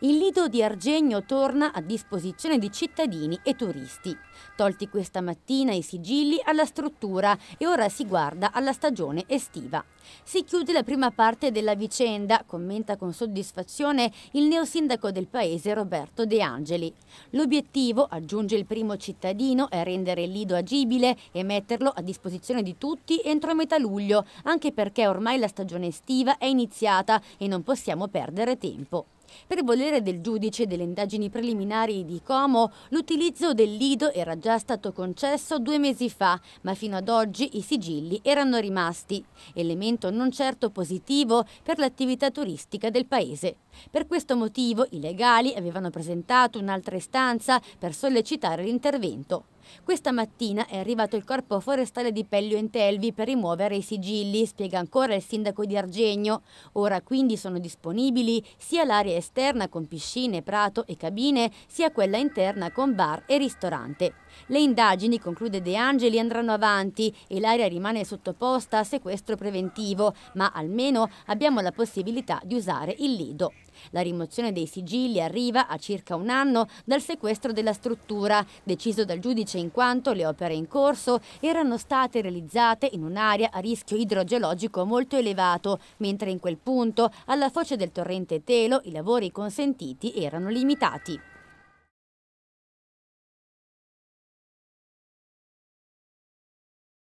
il lido di Argenio torna a disposizione di cittadini e turisti. Tolti questa mattina i sigilli alla struttura e ora si guarda alla stagione estiva. Si chiude la prima parte della vicenda, commenta con soddisfazione il neosindaco del paese Roberto De Angeli. L'obiettivo, aggiunge il primo cittadino, è rendere il lido agibile e metterlo a disposizione di tutti entro metà luglio, anche perché ormai la stagione estiva è iniziata e non possiamo perdere tempo. Per volere del giudice delle indagini preliminari di Como, l'utilizzo del Lido era già stato concesso due mesi fa, ma fino ad oggi i sigilli erano rimasti. Elemento non certo positivo per l'attività turistica del paese. Per questo motivo i legali avevano presentato un'altra istanza per sollecitare l'intervento. Questa mattina è arrivato il corpo forestale di Pellio Entelvi per rimuovere i sigilli, spiega ancora il sindaco di Argenio. Ora quindi sono disponibili sia l'area esterna con piscine, prato e cabine, sia quella interna con bar e ristorante. Le indagini, conclude De Angeli, andranno avanti e l'area rimane sottoposta a sequestro preventivo, ma almeno abbiamo la possibilità di usare il lido. La rimozione dei sigilli arriva a circa un anno dal sequestro della struttura, deciso dal giudice efficace in quanto le opere in corso erano state realizzate in un'area a rischio idrogeologico molto elevato, mentre in quel punto, alla foce del torrente Telo, i lavori consentiti erano limitati.